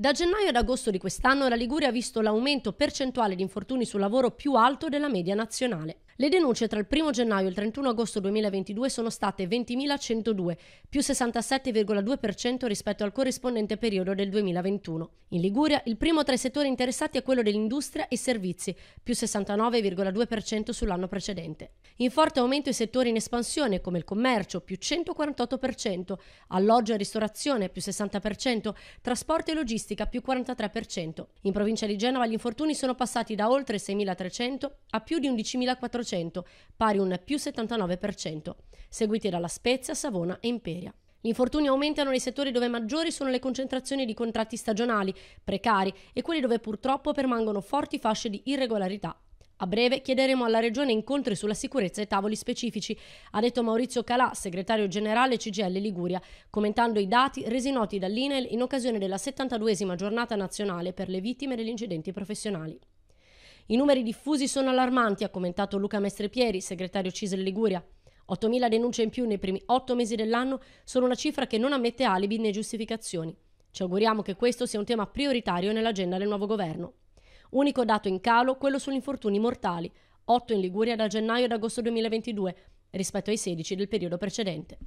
Da gennaio ad agosto di quest'anno la Liguria ha visto l'aumento percentuale di infortuni sul lavoro più alto della media nazionale. Le denunce tra il 1 gennaio e il 31 agosto 2022 sono state 20.102, più 67,2% rispetto al corrispondente periodo del 2021. In Liguria, il primo tra i settori interessati è quello dell'industria e servizi, più 69,2% sull'anno precedente. In forte aumento i settori in espansione, come il commercio, più 148%, alloggio e ristorazione, più 60%, trasporto e logistica, più 43%. In provincia di Genova gli infortuni sono passati da oltre 6.300 a più di 11.400 400, pari un più 79%, seguiti dalla Spezia, Savona e Imperia. Gli infortuni aumentano nei settori dove maggiori sono le concentrazioni di contratti stagionali, precari e quelli dove purtroppo permangono forti fasce di irregolarità a breve chiederemo alla Regione incontri sulla sicurezza e tavoli specifici, ha detto Maurizio Calà, segretario generale CGL Liguria, commentando i dati resi noti dall'INEL in occasione della 72esima giornata nazionale per le vittime degli incidenti professionali. I numeri diffusi sono allarmanti, ha commentato Luca Mestrepieri, segretario CISL Liguria. 8.000 denunce in più nei primi 8 mesi dell'anno sono una cifra che non ammette alibi né giustificazioni. Ci auguriamo che questo sia un tema prioritario nell'agenda del nuovo governo. Unico dato in calo quello sugli infortuni mortali, 8 in Liguria da gennaio ad agosto 2022, rispetto ai 16 del periodo precedente.